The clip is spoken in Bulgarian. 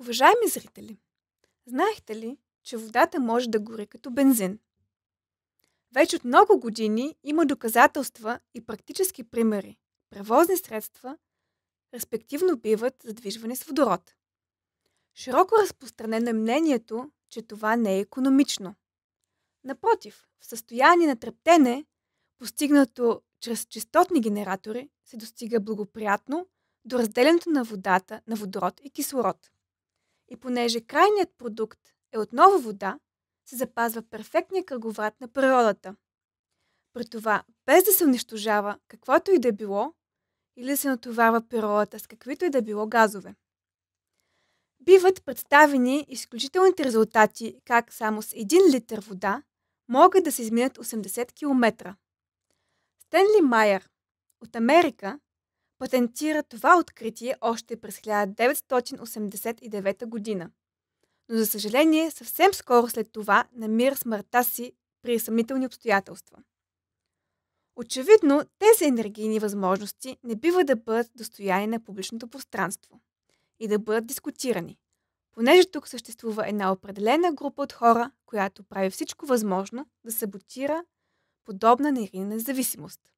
Уважаеми зрители, знаехте ли, че водата може да гори като бензин? Вече от много години има доказателства и практически примери. Превозни средства, респективно биват задвижвани с водород. Широко разпространено е мнението, че това не е економично. Напротив, в състояние на трептене, постигнато чрез частотни генератори, се достига благоприятно до разделянето на водата на водород и кислород. И понеже крайният продукт е отново вода, се запазва перфектния кръговрат на природата. При това, без да се унищожава каквото и да е било, или да се натоварва природата с каквито и да е било газове. Биват представени изключителните резултати как само с 1 литър вода могат да се изминат 80 км. Стенли Майер от Америка патентира това откритие още през 1989 година. Но за съжаление, съвсем скоро след това намира смъртта си при съмнителни обстоятелства. Очевидно, тези енергийни възможности не бива да бъдат достояние на публичното пространство и да бъдат дискутирани, понеже тук съществува една определена група от хора, която прави всичко възможно да саботира подобна енергийна независимост –